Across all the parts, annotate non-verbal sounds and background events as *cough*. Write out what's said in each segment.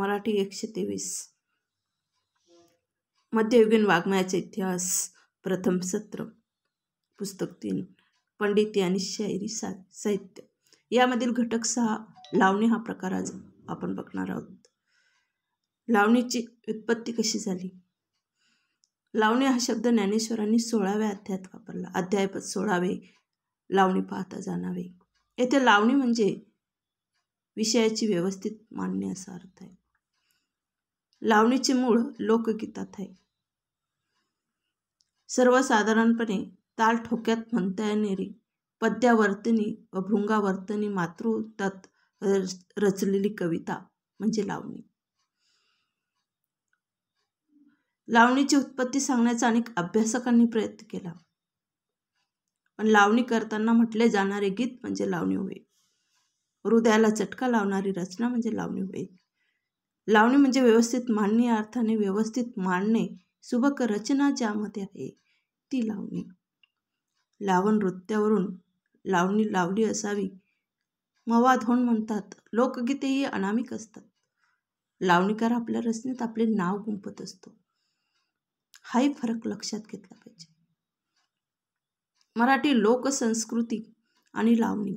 मराठी एकशे तेवीस मध्ययुगीन वाङ्मयाचा इतिहास प्रथम सत्र पुस्तक तीन पंडिती आणि शायरी सा साहित्य यामधील घटक सहा लावणी हा प्रकार आज आपण बघणार आहोत लावणीची उत्पत्ती कशी झाली लावणी हा शब्द ज्ञानेश्वरांनी सोळाव्या अध्यायात वापरला अध्यायपद सोळावे लावणी पाहता जाणावे येथे लावणी म्हणजे विषयाची व्यवस्थित मांडणी असा अर्थ आहे लावणीचे मूळ लोकगीतात आहे सर्वसाधारणपणे ताल ठोक्यात म्हणता येणारी पद्यावर्तनी व भृंगावर्तनी मातृतात रचलेली कविता म्हणजे लावणी लावणीची उत्पत्ती सांगण्याचा अनेक अभ्यासकांनी प्रयत्न केला पण लावणी करताना म्हटले जाणारे गीत म्हणजे लावणी होय हृदयाला चटका लावणारी रचना म्हणजे लावणी होय लावणी म्हणजे व्यवस्थित मांडणे अर्थाने व्यवस्थित मांडणे सुबक रचना ज्यामध्ये आहे ती लावणी लावण नृत्यावरून लावणी लावली असावी मवाधोन म्हणतात लोकगीतेही अनामिक असतात लावणीकार आपल्या रचनेत आपले नाव गुंपत असतो हाही फरक लक्षात घेतला पाहिजे मराठी लोकसंस्कृती आणि लावणी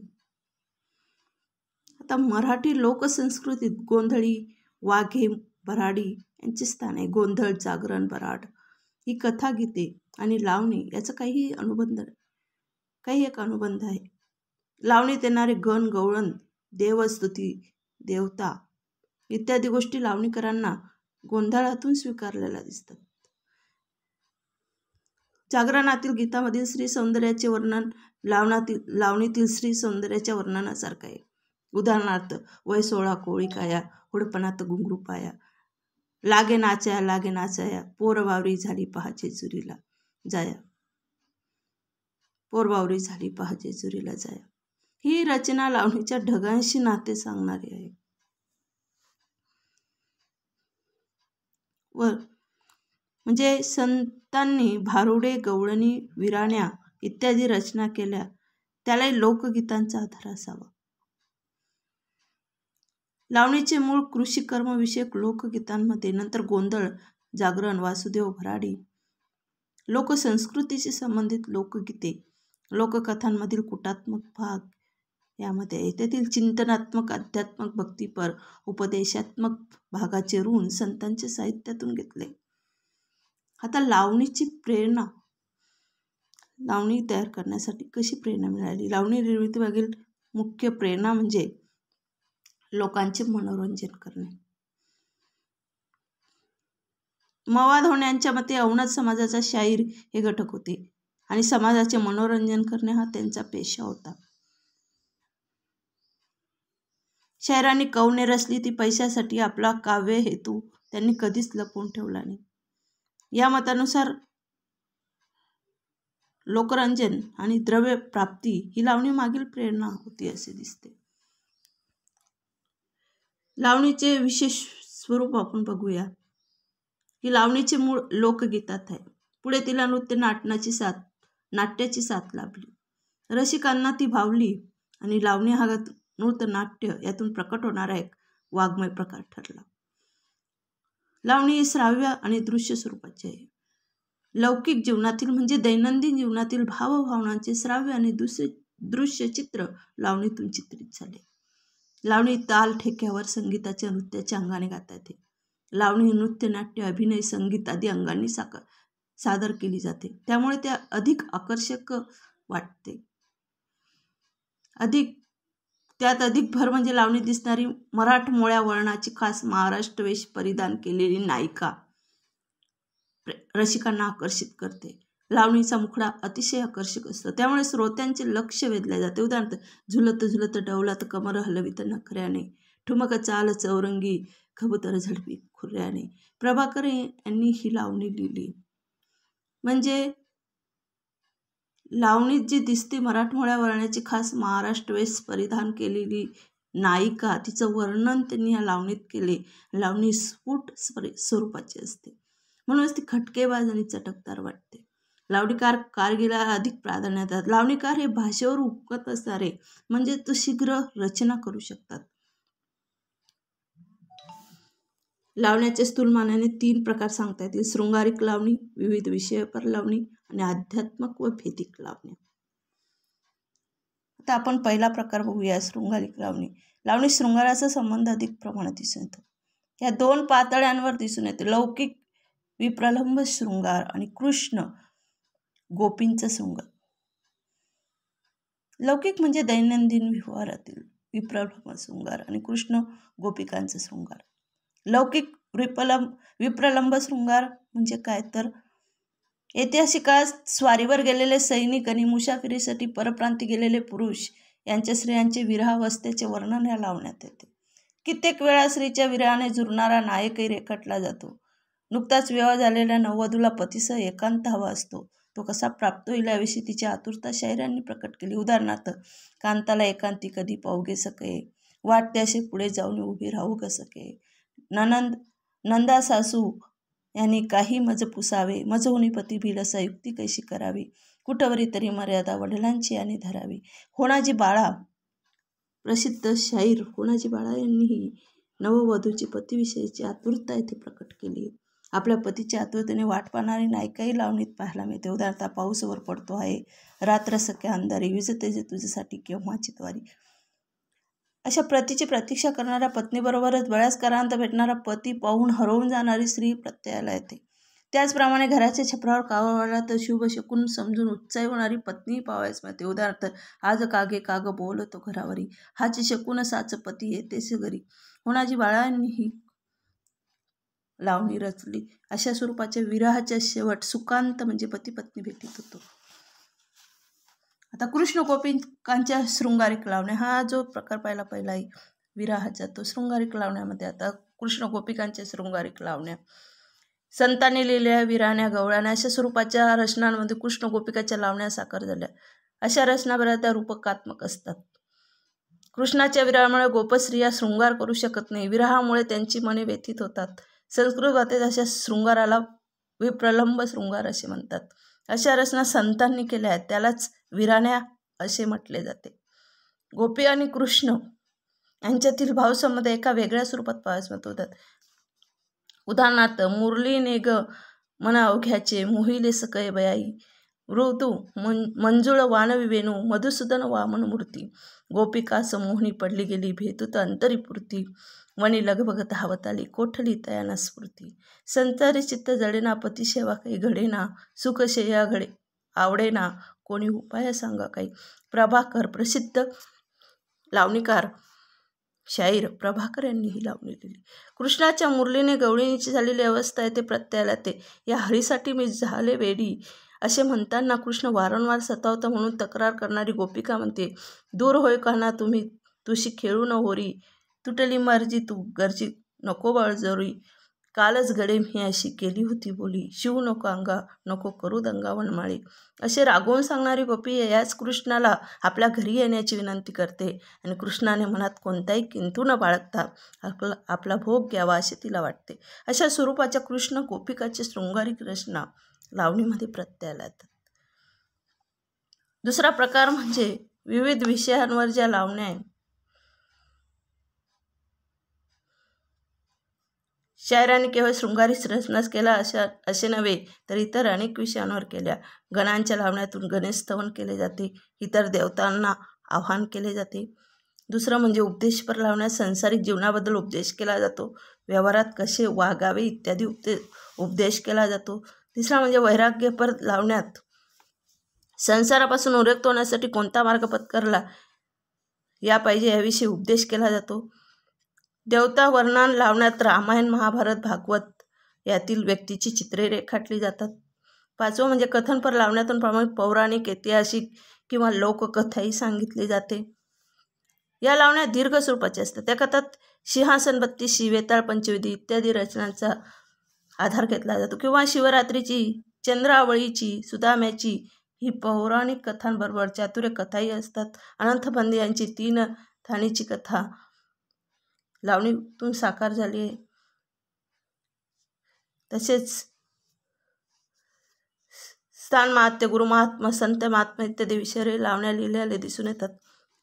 आता मराठी लोकसंस्कृतीत गोंधळी वाघे बराडी यांची स्थाने गोंधळ जागरण बराड ही कथा गीते आणि लावणी याचं काही अनुबंध काही एक अनुबंध आहे लावणीत येणारे गण गवळण देवस्तुती देवता इत्यादी गोष्टी लावणीकरांना गोंधळातून स्वीकारलेल्या दिसतात जागरणातील गीतामधील श्री सौंदर्याचे वर्णन लावणातील लावणीतील श्री सौंदर्याच्या वर्णनासारखं आहे उदाहरणार्थ वय सोळा कोळी काया हुडपणात घुंगरू पाया लागे नाचाया लागे नाचाया पोरवावरी झाली पहाचे चुरीला जाया पोरवावरी झाली पहाचे चुरीला जाया ही रचना लावणीच्या ढगांशी नाते सांगणारी आहे व म्हणजे संतांनी भारुडे गवळणी विराण्या इत्यादी रचना केल्या त्यालाही लोकगीतांचा आधार असावा लावणीचे मूळ कृषी कर्मविषयक लोकगीतांमध्ये नंतर गोंधळ जागरण वासुदेव भराडी लोकसंस्कृतीशी संबंधित लोकगीते लोककथांमधील कुटात्मक भाग यामध्ये येथेतील चिंतनात्मक अध्यात्मक भक्तीपर उपदेशात्मक भागाचे ऋण संतांच्या साहित्यातून घेतले आता लावणीची प्रेरणा लावणी तयार करण्यासाठी कशी प्रेरणा मिळाली लावणी निर्मितीमागील मुख्य प्रेरणा म्हणजे लोकांचे मनोरंजन करणे मवाद होण्याच्या मते औणत समाजाचा शाहीर हे घटक होते आणि समाजाचे मनोरंजन करणे हा त्यांचा पेशा होता शहरांनी कवने रचली ती पैशासाठी आपला काव्य हेतू त्यांनी कधीच लपवून ठेवला नाही या मतानुसार लोकरंजन आणि द्रव्य प्राप्ती ही लावणी मागील प्रेरणा होती असे दिसते लावणीचे विशेष स्वरूप आपण बघूया ही लावणीचे मूळ लोकगीतात आहे पुढे तिला नृत्य नाटनाची साथ नाट्याची साथ लाभली रसिकांना ती भावली आणि लावणी हा नृत्य नाट्य यातून प्रकट होणारा एक वाङ्मय प्रकार ठरला लावणी ही श्राव्य आणि दृश्य स्वरूपाची आहे लौकिक जीवनातील म्हणजे दैनंदिन जीवनातील भावभावनांचे श्राव्य आणि दृश्य दृश्य चित्र लावणीतून चित्रित झाले लावणी ताल ठेक्यावर संगीताच्या नृत्याच्या अंगाने गाता येते लावणी नृत्य नाट्य अभिनय संगीत आदी अंगांनी साक सादर केली जाते त्यामुळे त्या अधिक आकर्षक वाटते अधिक त्यात अधिक भर म्हणजे लावणी दिसणारी मराठमोळ्या वळणाची खास महाराष्ट्र वेश परिधान केलेली नायिका रसिकांना आकर्षित करते लावणीचा मुखडा अतिशय आकर्षक असतो त्यामुळे श्रोत्यांचे लक्ष वेधले जाते उदाहरणार्थ झुलत झुलत डवलात कमर हलवित नखऱ्याने ठुमक चाल चौरंगी खबुतर झडपी खुर्याने प्रभाकर यांनी ही लावणी लिहिली म्हणजे लावणीत जी दिसती मराठमोळ्या वरण्याची खास महाराष्ट्र वेस परिधान केलेली नायिका तिचं वर्णन त्यांनी या लावणीत केले लावणी स्फुट स्वरूपाची असते म्हणूनच ती खटकेबाज आणि चटकदार वाटते लावणीकार कारगिला अधिक प्राधान्य देतात लावणीकार हे भाषेवर उपकत असणारे म्हणजे तो शीघ्र रचना करू शकतात लावण्याचे स्थूलमानाने तीन प्रकार सांगता येतील शृंगारिक लावणी विविध विषयपर लावणी आणि आध्यात्मक व भेदिक लावणी आता आपण पहिला प्रकार बघूया शृंगारिक लावणी लावणी शृंगाराचा संबंध अधिक प्रमाणात दिसून येतो या दोन पातळ्यांवर दिसून येते लौकिक विप्रलंब शृंगार आणि कृष्ण गोपींचं सुंग लौकिक म्हणजे दैनंदिन व्यवहारातील विप्रलम शृंगार आणि कृष्ण गोपिकांचा शृंगार लौकिक विप्रलंब विप्रलंब शृंगार म्हणजे काय तर ऐतिहासिकात स्वारीवर गेलेले सैनिक आणि मुसाफिरीसाठी परप्रांती गेलेले पुरुष यांच्या स्त्रियांचे विरावस्थेचे वर्णन या लावण्यात येते कित्येक वेळा स्त्रीच्या विराने झुरणारा नायकही रेखाटला जातो नुकताच विवाह झालेल्या नववधूला पतीसह एकांत हवा असतो तो कसा प्राप्त होईल याविषयी तिची आतुरता शायरांनी प्रकट केली उदाहरणार्थ कांताला एकांती कधी पावगे सके वाटते असे पुढे जाऊन उभी राहू ग सके ननंद नंदा सासू यांनी काही मज पुसावे मज होणी पती असा युक्ती कशी करावी कुठवरी तरी मर्यादा वडिलांची आणि धरावी होणाजी बाळा प्रसिद्ध शाहीर होणाजी बाळा यांनीही नववधूची पतीविषयीची आतुरता येथे प्रकट केली आपल्या पतीच्या आतुरतेने वाट पाहणारी नायिकाही लावणीत पाहायला मिळते उदाहरणार्थ पाऊसवर पडतो आहे रात्र सख्या अंधारी विजते जे तुझ्यासाठी केव्हा चितवारी अशा प्रतीची प्रतीक्षा करणाऱ्या पत्नीबरोबरच बऱ्याच करांत भेटणारा पती पाहून हरवून जाणारी स्त्री प्रत्ययाला येते त्याचप्रमाणे घराच्या छपरावर कावळाला तर शुभ शकून समजून उत्साही होणारी पत्नी पावायच मिळते उदाहरणार्थ आज कागे काग बोलतो घरावरी हाची शकून साच पती येतेस घरी होणाजी बाळांनीही लावणी रचली अशा स्वरूपाच्या विराहाच्या शेवट सुकांत म्हणजे पती पत्नी भेटीत होतो आता कृष्ण गोपिकांच्या शृंगारिक लावण्या हा जो प्रकार पाहिला पहिला विराहाचा तो शृंगारिक लावण्यामध्ये आता कृष्ण गोपिकांच्या शृंगारिक लावण्या संतांनी लिहिल्या विराण्या गवळ्याने अशा स्वरूपाच्या रचनांमध्ये कृष्ण गोपिकाच्या लावण्या साकार झाल्या अशा रचना बऱ्या त्या रूपकात्मक असतात कृष्णाच्या विरामुळे गोपश्रिया शृंगार करू शकत नाही विराहामुळे त्यांची मने व्यथित होतात संस्कृत भाषेत अशा शृंगाराला विप्रलंब शृंगार असे म्हणतात अशा रचना संतांनी केल्या आहेत त्यालाच विराण्या असे म्हटले जाते गोपी आणि कृष्ण यांच्यातील भावसंबंध एका वेगळ्या स्वरूपात मत होतात उदाहरणार्थ मुरलीने ग मना अवघ्याचे मोहिले सकय बयाई ऋतू मन मंजुळ वेणू मधुसूदन वामन मूर्ती गोपिका समोहनी पडली गेली भेतूत अंतरीपूर्ती मणी लगभग धावत आली कोठली तयाना स्फूर्ती संतारी चित्त जडेना सेवा काही घडेना सुखशेया घडे आवडेना कोणी उपाय सांगा काही प्रभाकर प्रसिद्ध लावणीकार शाहीर प्रभाकर यांनी ही लावणी दिली कृष्णाच्या मुरलीने गवळीची झालेली अवस्था आहे ते ते या हरीसाठी मी झाले वेडी असे म्हणताना कृष्ण वारंवार सतावता म्हणून तक्रार करणारी गोपिका म्हणते दूर होय काना तुम्ही तुशी खेळू न होरी तुटली मर्जी तू गरजी नको बळजोरी कालच घडे मी अशी केली होती बोली शिव नको अंगा नको करू दंगा वनमाळी असे रागवून सांगणारी गोपी याच कृष्णाला आपल्या घरी येण्याची विनंती करते आणि कृष्णाने मनात कोणताही किंतू न बाळगता आपला आपला भोग घ्यावा असे तिला वाटते अशा स्वरूपाच्या कृष्ण गोपिकाचे शृंगारिक रचना लावणीमध्ये प्रत्ययाला येतात दुसरा प्रकार म्हणजे विविध विषयांवर ज्या लावण्या शायराने केवळ शृंगारीच रचनाच केला अशा असे नव्हे तर इतर अनेक विषयांवर केल्या गणांच्या लावण्यातून गणेश स्थवन केले जाते इतर देवतांना आव्हान केले जाते दुसरं म्हणजे उपदेशपर लावण्यात संसारिक जीवनाबद्दल उपदेश केला जातो व्यवहारात कसे वागावे इत्यादी उपदे उपदेश केला जातो तिसरा म्हणजे वैराग्यपर लावण्यात संसारापासून उरेक्त होण्यासाठी कोणता मार्ग पत्करला या पाहिजे याविषयी उपदेश केला जातो देवता वर्णन लावण्यात रामायण महाभारत भागवत यातील व्यक्तीची चित्रे रेखाटली जातात पाचवं म्हणजे कथनपर लावण्यातून प्रमाणे पौराणिक ऐतिहासिक किंवा लोककथाही सांगितली जाते या लावण्या दीर्घ स्वरूपाची असतात त्या कथात सिंहासनबत्ती शिवेताळ पंचविधी इत्यादी रचनांचा आधार घेतला जातो किंवा शिवरात्रीची चंद्रावळीची सुदाम्याची ही पौराणिक कथांबरोबर चातुर्य कथाही असतात अनंतबंदी यांची तीन थाणीची कथा लावणीतून साकार झाली आहे तसेच स्थान महात्म्य गुरु महात्मा संत महात्मा इत्यादी विषय लावण्या लिहिलेले दिसून येतात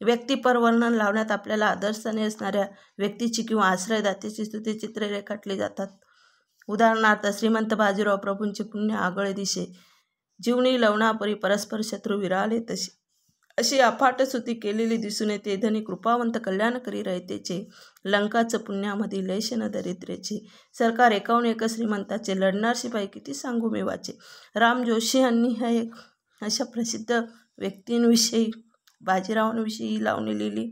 व्यक्तीपर वर्णन लावण्यात आपल्याला आदर्शाने असणाऱ्या व्यक्तीची किंवा आश्रयदात्याची स्तुती चित्रे रेखाटली जातात उदाहरणार्थ श्रीमंत बाजीराव प्रभूंचे पुण्य आगळे दिशे जीवनी लवणापरी परस्पर शत्रू विराले तसे अशी अफाट केलेली दिसून येते धनी कृपावंत कल्याणकरी रयतेचे लंकाचं पुण्यामध्ये लयशन दरिद्रेचे सरकार एकाहून एक श्रीमंताचे लढणार शिपाई किती सांगू मेवाचे राम जोशी यांनी ह्या एक अशा प्रसिद्ध व्यक्तींविषयी बाजीरावांविषयी लावणी लिहिली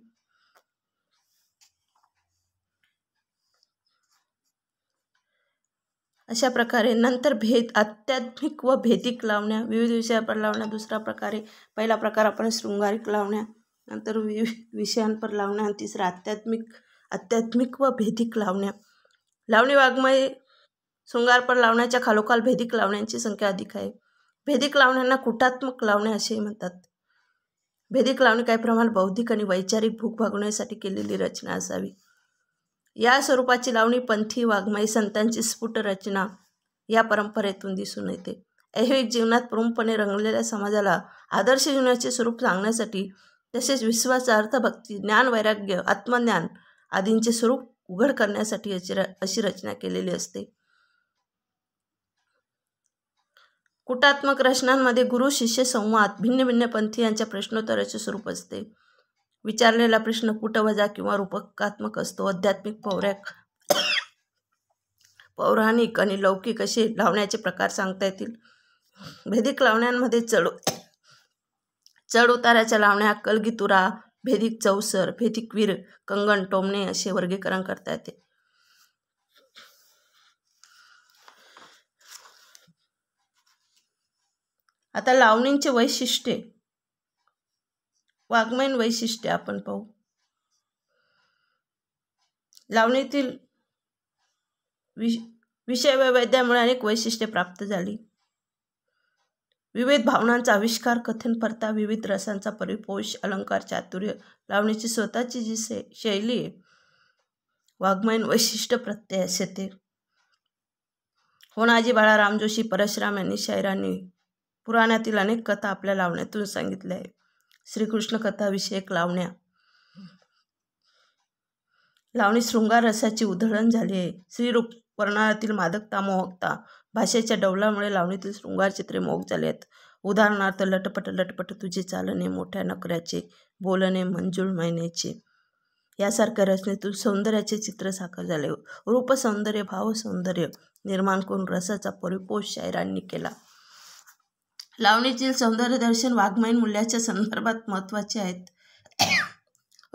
अशा प्रकारे नंतर भेद आध्यात्मिक व भेदिक लावण्या विविध विषयांवर लावण्या दुसरा प्रकारे पहिला प्रकार आपण शृंगारिक लावण्या नंतर विविध विषयांपर लावण्या तिसरा आध्यात्मिक आध्यात्मिक व भेदिक लावण्या लावणी वाङ्मय शृंगारपर लावण्याच्या खालोखाल भेदिक लावण्यांची संख्या अधिक आहे भेदिक लावण्यांना कुटात्मक लावणे असेही म्हणतात भेदिक लावणी काही प्रमाणात बौद्धिक आणि वैचारिक भूक भागवण्यासाठी केलेली रचना असावी या स्वरूपाची लावणी पंथी वाङ्मय संतांची स्फुट रचना या परंपरेतून दिसून येते ऐहिक जीवनात प्रमुखपणे रंगलेल्या समाजाला आदर्श जीवनाचे स्वरूप सांगण्यासाठी तसेच विश्वाचा भक्ती ज्ञान वैराग्य आत्मज्ञान आदींचे स्वरूप उघड करण्यासाठी अशी रचना केलेली असते कुटात्मक रचनांमध्ये गुरु शिष्य संवाद भिन्न भिन्न पंथी यांच्या प्रश्नोत्तराचे स्वरूप असते विचारलेला प्रश्न कुटवजा किंवा रूपकात्मक असतो आध्यात्मिक पौराक *coughs* पौराणिक आणि लौकिक असे लावण्याचे प्रकार सांगता येतील भेदिक लावण्यांमध्ये चढ *coughs* चढ उताराच्या लावण्या कलगीतुरा भेदिक चौसर भेदिक वीर कंगन टोमणे असे वर्गीकरण करता येते आता लावणींचे वैशिष्ट्ये वाग्मयन वैशिष्ट्य आपण पाहू लावणीतील विषय वैवैद्यामुळे अनेक वैशिष्ट्ये प्राप्त झाली विविध भावनांचा आविष्कार कथन परता विविध रसांचा परिपोष अलंकार चातुर्य लावणीची स्वतःची जी से शैली आहे वाङ्मयीन वैशिष्ट्य असे ते होणाजी बाळा रामजोशी परशुराम यांनी शायरांनी पुराणातील अनेक कथा आपल्या लावण्यातून सांगितल्या आहे श्रीकृष्ण कथाविषयक लावण्या लावणी शृंगार रसाची उधळण झाली आहे श्रीरूप वर्णातील मादकता मोहकता भाषेच्या डौलामुळे लावणीतील शृंगार चित्रे मोहक झाले आहेत उदाहरणार्थ लटपट लटपट तुझे चालणे मोठ्या नकऱ्याचे बोलणे मंजूळ महिन्याचे यासारख्या रचनेतून सौंदर्याचे चित्र साकार झाले रूपसौंदर्य भावसौंदर्य निर्माण करून रसाचा परिपोष शायरांनी केला लावणीतील सौंदर्यदर्शन वाघमयीन मूल्याच्या संदर्भात महत्त्वाचे आहेत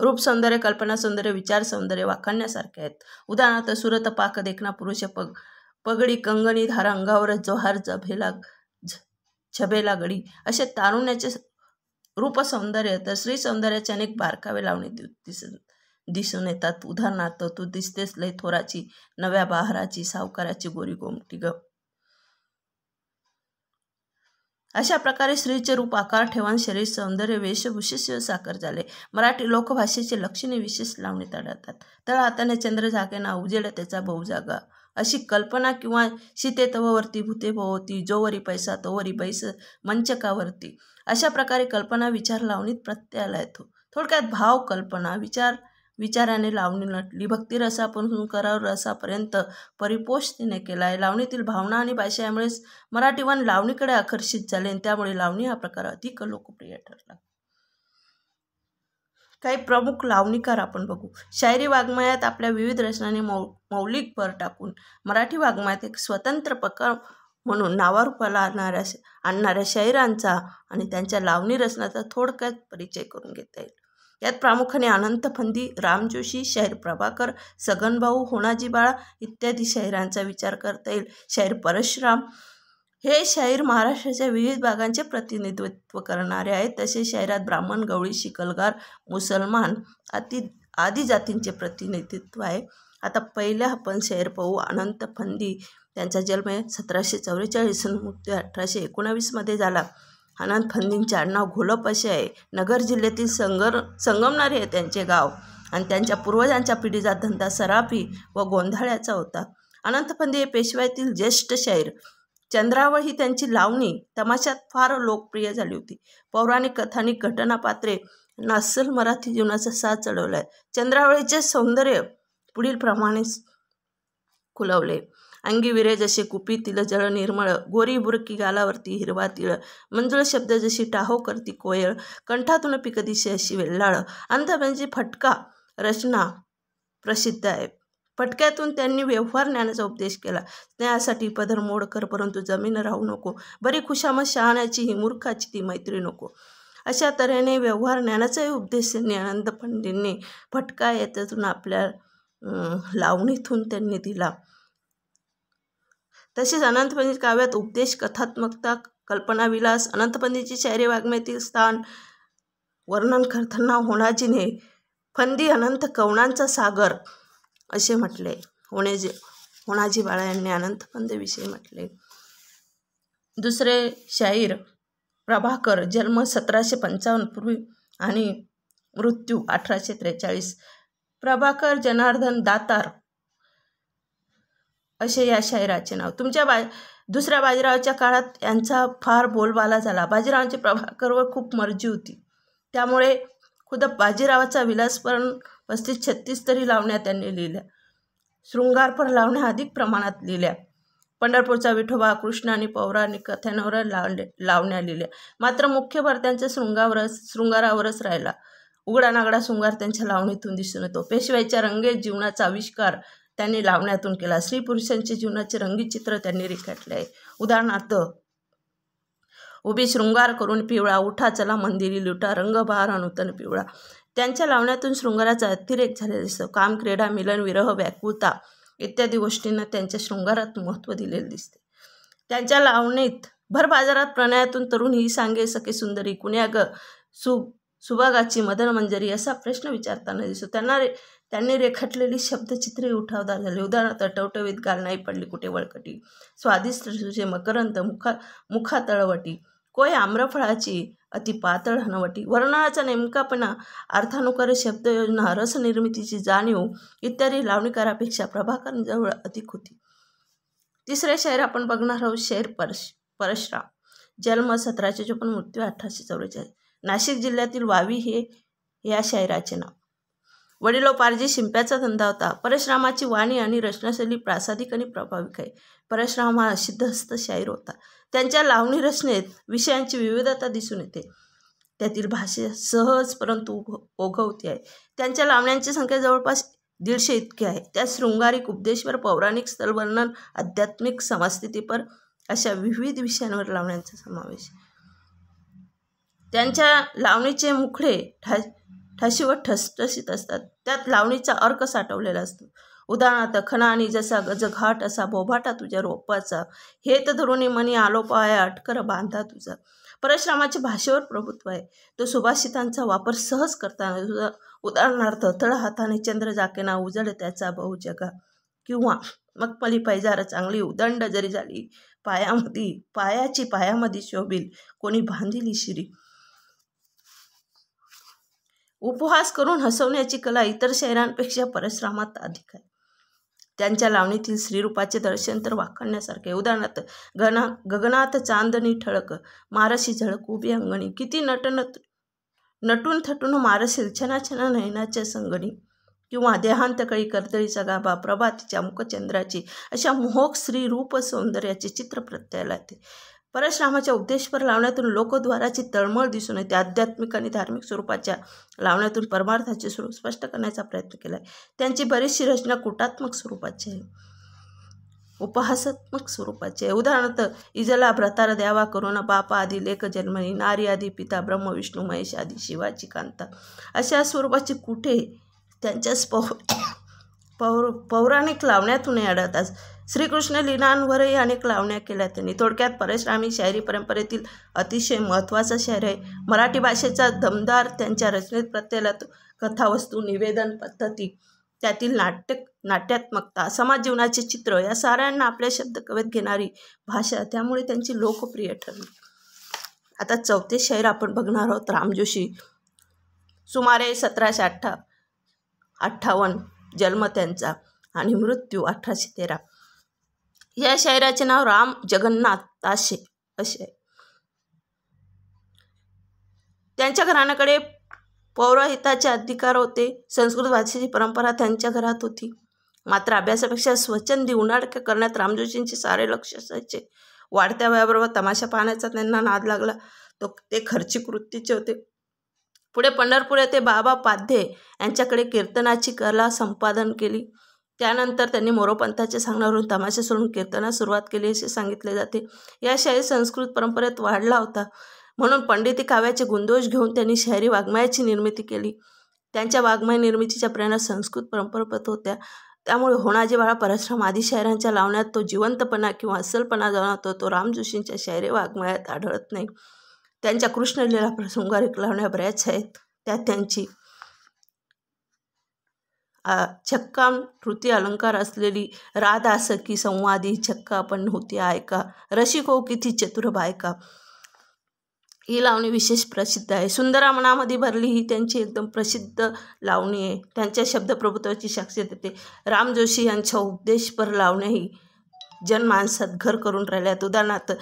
रूप सौंदर्य कल्पना सौंदर्य विचार सौंदर्य वाखाणण्यासारखे आहेत उदाहरणार्थ सुरत पाक देखना पुरुष पग पगडी कंगणी धारा अंगावर जोहार जभेला झबेला गडी असे तारुण्याचे रूप सौंदर्य तर श्री सौंदर्याचे अनेक बारकावे लावणी दिसून दिसून येतात उदाहरणार्थ तू दिसतेस लय थोराची नव्या बहाराची सावकाराची गोरी गोमटी गप अशा प्रकारे स्त्रीचे रूप आकार ठेवण शरीर सौंदर्य वेशभूषेस साकार झाले मराठी लोकभाषेचे लक्षणे विशेष लावणीत आढळतात तळ हाताने चंद्र झाकेना उजेड त्याचा भाऊ जागा अशी कल्पना किंवा शीते तववरती भूते भोवती जोवरी पैसा तोवरी बैस मंचकावरती अशा प्रकारे कल्पना विचार लावणीत प्रत्ययाला येतो थोडक्यात भाव कल्पना विचार विचाराने लावणी नटली भक्तिरसापासून कराव रसापर्यंत परिपोष तिने केला आहे लावणीतील भावना आणि भाषा यामुळेच मराठीवान लावणीकडे आकर्षित झाले आणि त्यामुळे लावणी हा प्रकार अधिक लोकप्रिय ठरला काही प्रमुख लावणीकार आपण बघू शायरी वाङ्मयात आपल्या विविध रचनांनी मौ मौलिक भर टाकून मराठी वाङ्मयात एक स्वतंत्र प्रकार म्हणून नावारूपाला आणणाऱ्या आणणाऱ्या शायरांचा आणि त्यांच्या लावणी रचनाचा थोडक्यात परिचय करून घेता येईल यात प्रामुख्याने अनंत फंदी राम जोशी शहर प्रभाकर सगनभाऊ होणाजी बाळा इत्यादी शहरांचा विचार करता येईल शाहीर परशुराम हे शाहीर महाराष्ट्राच्या विविध भागांचे प्रतिनिधित्व करणारे आहेत तसेच शहरात ब्राह्मण गवळी शिकलगार मुसलमान आदी आदी जातींचे प्रतिनिधित्व आहे आता पहिल्या आपण शहर पाहू अनंत फंदी त्यांचा जन्म सतराशे चौवेचाळीस मृत्यू अठराशे एकोणावीसमध्ये झाला आनंद फंदींचे आडनाव घोलप असे आहे नगर जिल्ह्यातील संगर संगमनार हे त्यांचे गाव आणि त्यांच्या पूर्वजांच्या पिढीचा धंदा सराफी व गोंधळ्याचा होता अनंत फंदी हे पेशव्यातील ज्येष्ठ शाहीर चंद्रावळ ही त्यांची लावणी तमाशात फार लोकप्रिय झाली होती पौराणिक कथानिक घटनापात्रे नासल मराठी जीवनाचा साथ चढवला आहे चंद्रावळीचे सौंदर्य पुढील प्रमाणे खुलवले अंगी विरे जसे कुपी तिल जळ निर्मळ गोरी बुरकी गालावरती हिरवा तिळ मंजुळ शब्द जशी टाहो करती कोयळ कंठातून पिक दिशी अशी वेल्लाळ अंध म्हणजे फटका रचना प्रसिद्ध आहे फटक्यातून त्यांनी व्यवहार ज्ञानाचा उपदेश केला स्नेहासाठी पदर मोड कर परंतु जमीन राहू नको बरी खुशामत शहाण्याची ही मूर्खाची ती मैत्री नको अशा तऱ्हेने व्यवहार ज्ञानाचाही उपदेश आनंद पंडितने फटका याच्यातून आपल्या लावणीतून त्यांनी दिला तसेच अनंतपंडित काव्यात उपदेश कथात्मकता कल्पनाविलास अनंतपंडितची शायरी वाङ्मयातील स्थान वर्णन करताना होणाजीने फंदी अनंत कवणांचा सागर असे म्हटले होणेजी होणाजी बाळा यांनी विषयी म्हटले दुसरे शाहीर प्रभाकर जन्म सतराशे पंचावन्न पूर्वी आणि मृत्यू अठराशे त्रेचाळीस प्रभाकर जनार्दन दातार असे या शाहिराचे नाव तुमच्या बा दुसऱ्या बाजीरावाच्या काळात यांचा फार बोलबाला झाला बाजीरावांची प्रभाकरवर खूप मर्जी होती त्यामुळे खुद बाजीरावाचा पण पस्तीस छत्तीस तरी लावण्या त्यांनी लिहिल्या पण लावण्या अधिक प्रमाणात लिहिल्या पंढरपूरचा विठोबा कृष्ण आणि पौराणिक कथ्यांवर लावले लावण्या लिहिल्या मात्र मुख्य भर त्यांच्या शृंगावरच शृंगारावरच राहिला उघडा नागडा शृंगार त्यांच्या लावणीतून दिसून येतो पेशव्याच्या रंगेत जीवनाचा आविष्कार त्यांनी लावण्यातून केला स्त्री पुरुषांचे जीवनाचे रंगीत चित्र त्यांनी रेखाटले आहे उदाहरणार्थ उभी शृंगार करून पिवळा उठा चला मंदिरी लुटा बहार नूतन पिवळा त्यांच्या लावण्यातून शृंगाराचा अतिरेक झालेला दिसतो काम क्रीडा मिलन विरह व्याकुळता इत्यादी गोष्टींना त्यांच्या शृंगारात महत्त्व दिलेले दिसते त्यांच्या लावणीत भर बाजारात प्रणयातून तरुण ही सांगे सखे सुंदरी कुण्याग सु सुभागाची मदन मंजरी असा प्रश्न विचारताना दिसतो त्यांना त्यांनी रेखाटलेली शब्दचित्रे उठावदार झाली उदाहरणार्थ टवटवीत गाल नाही पडली कुठे वळकटी स्वादिष्ट सुचे मकरंत मुखा मुखा तळवटी कोय आम्रफळाची अति पातळ हनवटी वर्णाचा नेमकापणा अर्थानुकार शब्दयोजना रसनिर्मितीची जाणीव इत्यादी लावणीकारापेक्षा प्रभाकरजवळ अधिक होती तिसरे शहर आपण बघणार आहोत शहर परश परशराम जन्म सतराशे चोपन्न मृत्यू अठराशे चौवेचाळीस नाशिक जिल्ह्यातील वावी हे या शहराचे नाव वडिलोपार्जी शिंप्याचा धंदा होता परश्रामाची वाणी आणि रचनाशैली प्रासादिक आणि प्रभाविक आहे परश्राम हा सिद्धहस्त शाहीर होता त्यांच्या लावणी रचनेत विषयांची विविधता दिसून येते त्यातील भाषे सहज परंतु ओघवती आहे त्यांच्या लावण्यांची संख्या जवळपास दीडशे इतकी आहे त्या शृंगारिक उपदेशवर पौराणिक स्थलवर्णन आध्यात्मिक समाजस्थितीपर अशा विविध विषयांवर लावण्यांचा समावेश त्यांच्या लावणीचे मुखडे ठा व ठसठशीत असतात त्यात लावणीचा अर्क साठवलेला असतो उदाहरणार्थ आणि जसा गज घाट असा बोभाटा तुझ्या रोपाचा हेत धरुणी मनी पाया अटकर बांधा तुझा परशुरामाचे भाषेवर प्रभुत्व आहे तो सुभाषितांचा वापर सहज करताना उदाहरणार्थ तळ हाताने चंद्र जाकेना उजड त्याचा बहु जगा किंवा मग पली पैजार चांगली उदंड जरी झाली पायामध्ये पायाची पायामध्ये शोभील कोणी बांधिली शिरी उपहास करून हसवण्याची कला इतर शहरांपेक्षा परश्रामात अधिक आहे त्यांच्या लावणीतील श्रीरूपाचे दर्शन तर वाखण्यासारखे उदाहरणार्थ गना गगनात चांदणी ठळक मारशी झळक उभी अंगणी किती नटनत नटून थटून मारशील छनाछना नयनाच्या संगणी किंवा देहांत देहांतकळी कर्दळीचा गाभा प्रभातीच्या मुखचंद्राची अशा मोहक श्रीरूप सौंदर्याचे चित्र प्रत्ययाला येते परशरामाच्या उपदेशपर लावण्यातून लोकद्वाराची तळमळ दिसून येते आध्यात्मिक आणि धार्मिक स्वरूपाच्या लावण्यातून परमार्थाचे स्वरूप स्पष्ट करण्याचा प्रयत्न केला आहे त्यांची बरीचशी रचना कुटात्मक स्वरूपाची आहे उपहासात्मक स्वरूपाचे उदाहरणार्थ इजला भ्रतार द्यावा करुणा बापा आदी लेख जन्मनी नारी आदी पिता ब्रह्म विष्णू महेश आदी शिवाची कांता अशा स्वरूपाची कुठे त्यांच्या स्पौ पौर पौराणिक लावण्यातून अडत आढळतात श्रीकृष्ण लीनांवरही अनेक लावण्या केल्या त्यांनी थोडक्यात परशरामी शायरी परंपरेतील अतिशय महत्त्वाचा शहर आहे मराठी भाषेचा दमदार त्यांच्या रचनेत प्रत्येला कथावस्तू निवेदन पद्धती त्यातील नाट्य नाट्यात्मकता समाज जीवनाचे चित्र या साऱ्यांना आपल्या शब्द कवेत घेणारी भाषा त्यामुळे त्यांची लोकप्रिय ठरली आता चौथे शहर आपण बघणार आहोत रामजोशी सुमारे सतराशे अठ्ठा अठ्ठावन्न जन्म त्यांचा आणि मृत्यू अठराशे तेरा या शायराचे नाव राम जगन्नाथ ताशे असे आहे त्यांच्या घराण्याकडे पौरोहिताचे अधिकार होते संस्कृत भाषेची परंपरा त्यांच्या घरात होती मात्र अभ्यासापेक्षा स्वच्छंदी उन्हाळक्या करण्यात रामजोशींचे सारे लक्ष असायचे वाढत्या वयाबरोबर तमाशा पाहण्याचा त्यांना नाद लागला तो ते खर्ची कृतीचे होते पुढे पंढरपूर येथे बाबा पाध्ये यांच्याकडे कीर्तनाची कला संपादन केली त्यानंतर त्यांनी मोरोपंथाचे सांगण्यावरून तमाशे सोडून कीर्तना सुरुवात केली असे सांगितले जाते या शाही संस्कृत परंपरेत वाढला होता म्हणून पंडिती काव्याचे गुंदोष घेऊन त्यांनी शहरी वाङ्मयाची निर्मिती केली त्यांच्या वाङ्मय निर्मितीच्या प्रेरणा संस्कृत परंपरापत होत्या त्यामुळे होणाजी बाळा परश्रम आदी शायरांच्या लावण्यात तो जिवंतपणा किंवा असलपणा जाणवतो तो राम जोशींच्या शायरी वाङ्मयात आढळत नाही त्यांच्या कृष्णलीला प्रसंगारिक लावण्या बऱ्याच आहेत त्यात त्यांची छक्काम कृती अलंकार असलेली राधा सखी संवादी छक्का पण होती ऐका रसिको किती चतुर बायका ही लावणी विशेष प्रसिद्ध आहे सुंदरा मनामध्ये भरली ही त्यांची एकदम प्रसिद्ध लावणी आहे त्यांच्या शब्दप्रभुत्वाची साक्ष देते राम जोशी यांच्या उपदेशपर लावण्या ही जनमानसात घर करून राहिल्यात उदाहरणार्थ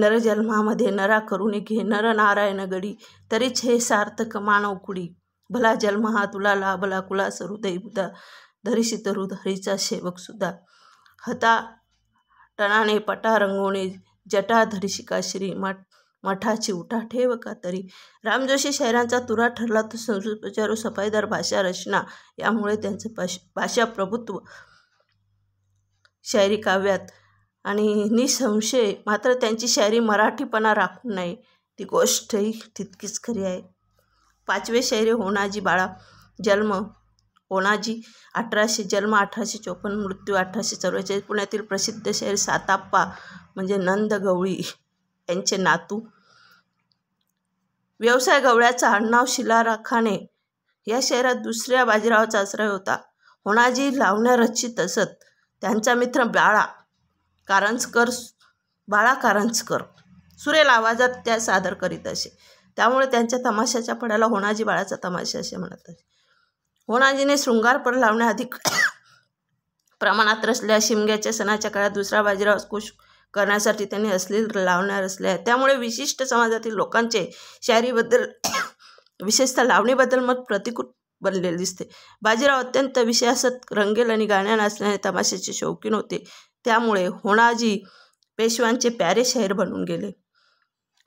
नरजन्मामध्ये नरा करून घे नर नारायण गडी तरीच हे सार्थक मानव कुडी भला जन्म हा तुला लाभला कुला हृदय बुधा धरिषित हरीचा सेवक सुद्धा हता टणाने पटा रंगोणे जटा धरिशिका श्री मठ मठाची उठा ठेव का तरी रामजोशी शहरांचा तुरा ठरला तो प्रचारू सफाईदार भाषा रचना यामुळे त्यांचं भाषा प्रभुत्व शायरी काव्यात आणि निसंशय मात्र त्यांची शायरी मराठीपणा राखून नाही ती गोष्टही तितकीच खरी आहे पाचवे शायरी होणाजी बाळा जन्म होणाजी अठराशे जन्म अठराशे चोपन्न मृत्यू अठराशे चौवेचाळीस पुण्यातील प्रसिद्ध शहर साताप्पा म्हणजे नंद गवळी यांचे नातू व्यवसाय गवळ्याचा आडनाव शिलाराखाने या शहरात दुसऱ्या बाजीरावाचा आश्रय होता होणाजी लावण्या रचित असत त्यांचा मित्र बाळा कारंजकर बाळा कारंजकर सुरेल आवाजात त्या सादर करीत असे त्यामुळे त्यांच्या तमाशाच्या पडाला होणाजी बाळाचा तमाशा असे म्हणत असे होणाजीने शृंगारपर अधिक प्रमाणात रचल्या शिमग्याच्या सणाच्या काळात दुसरा बाजीराव खुश करण्यासाठी त्यांनी असली लावण्या रचल्या त्यामुळे विशिष्ट समाजातील लोकांचे शायरीबद्दल विशेषतः लावणीबद्दल मत प्रतिकूल बनलेले दिसते बाजीराव अत्यंत विषयासत रंगेल आणि गाण्या नाचल्याने तमाशाचे शौकीन होते त्यामुळे होणाजी पेशव्यांचे प्यारे शहर बनून गेले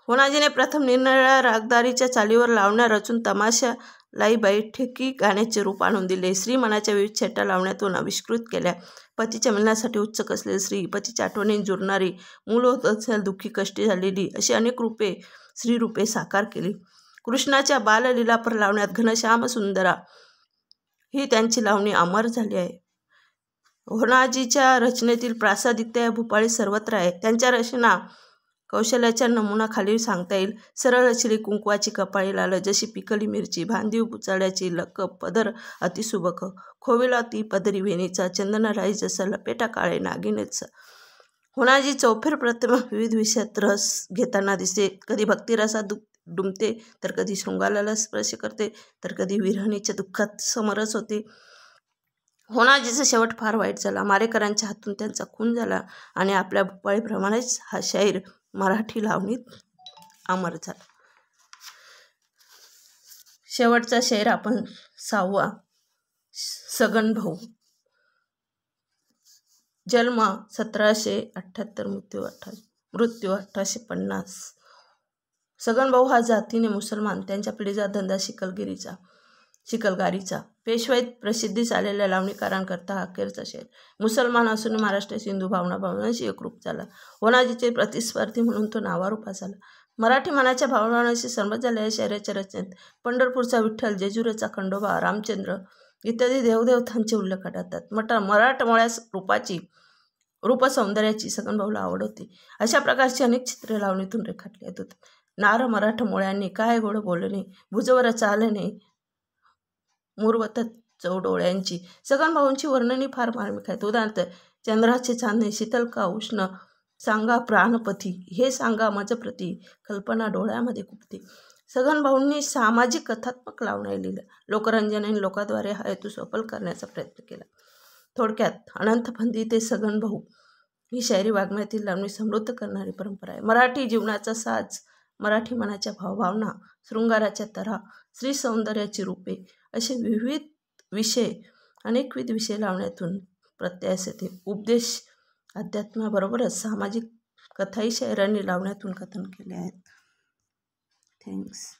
होणाजीने प्रथम निरनिराळ्या रागदारीच्या चालीवर लावण्या रचून तमाशा लाईबाई बैठकी गाण्याचे रूप आणून दिले श्री मनाच्या विविध छटा लावण्यातून आविष्कृत केल्या पतीच्या मिलनासाठी उत्सुक असलेले श्री पतीच्या आठवणी जुरणारी मूल होत असेल दुःखी कष्टी झालेली अशी अनेक रूपे श्रीरूपे साकार केली कृष्णाच्या बाललीलापर लावण्यात घनश्याम सुंदरा ही त्यांची लावणी अमर झाली आहे होनाजीच्या रचनेतील प्रासादित्य या सर्वत्र आहे त्यांच्या रचना कौशल्याच्या नमुना खाली सांगता येईल सरळ रचली कुंकवाची कपाळी लाल जशी पिकली मिरची भांदी उचाळ्याची लक पदर अतिसुबक खोविला ती पदरी वेणीचा चंदनराई जसा लपेटा काळे नागिनेच होणाजी चौफेर प्रतिमा विविध विषयात रस घेताना दिसते कधी भक्तिरसात दु डुमते तर कधी शृंगाला स्पर्श करते तर कधी विरहणीच्या दुःखात समरस होते होणाजीचा शेवट फार वाईट झाला मारेकरांच्या हातून त्यांचा खून झाला आणि आपल्या भोपाळीप्रमाणेच हा शाहीर मराठी लावणीत अमर झाला शेवटचा शेर आपण सहावा सगन भाऊ जन्म सतराशे अठ्ठ्याहत्तर मृत्यू अठरा मृत्यू अठराशे पन्नास सगन भाऊ हा जातीने मुसलमान त्यांच्या पिढीचा धंदा शिकलगिरीचा चिखलगारीचा पेशवाईत प्रसिद्धी आलेल्या लावणीकारांकरता हा अखेरचा असेल मुसलमान असून महाराष्ट्रात हिंदू भावना भावनांशी एकरूप झाला होनाजीचे प्रतिस्पर्धी म्हणून तो नावारूपा झाला मराठी मनाच्या भावनांशी संबंध झालेल्या शहराच्या रचनेत पंढरपूरचा विठ्ठल जेजुरीचा खंडोबा रामचंद्र इत्यादी देवदेवतांचे उल्लेख आढळतात मट मराठमोळ्यास रूपाची रूपसौंदर्याची सगनभाऊला आवड होती अशा प्रकारची अनेक चित्रे लावणीतून रेखाटली येत होती नार मराठमोळ्यांनी काय गोड बोलणे भुजवर चालणे मूर्वत चव डोळ्यांची सगन भाऊंची वर्णनी फार मार्मिक आहेत उदाहरणार्थ चंद्राचे चांदणे शीतलका उष्ण सांगा प्राणपथी हे सांगा मजप्रती कल्पना डोळ्यामध्ये कुपते सघन भाऊंनी सामाजिक कथात्मक लावणे लिहिलं आणि लोकाद्वारे हा हेतू सफल करण्याचा प्रयत्न केला थोडक्यात फंदी ते सगन भाऊ ही शायरी वाङ्मयातील लावणी समृद्ध करणारी परंपरा आहे मराठी जीवनाचा साज मराठी मनाच्या भावभावना शृंगाराच्या तरा स्त्री सौंदर्याची रूपे असे विविध विषय अनेकविध विषय लावण्यातून प्रत्यास येते उपदेश अध्यात्माबरोबरच सामाजिक कथाही शायरांनी लावण्यातून कथन केले आहेत थँक्स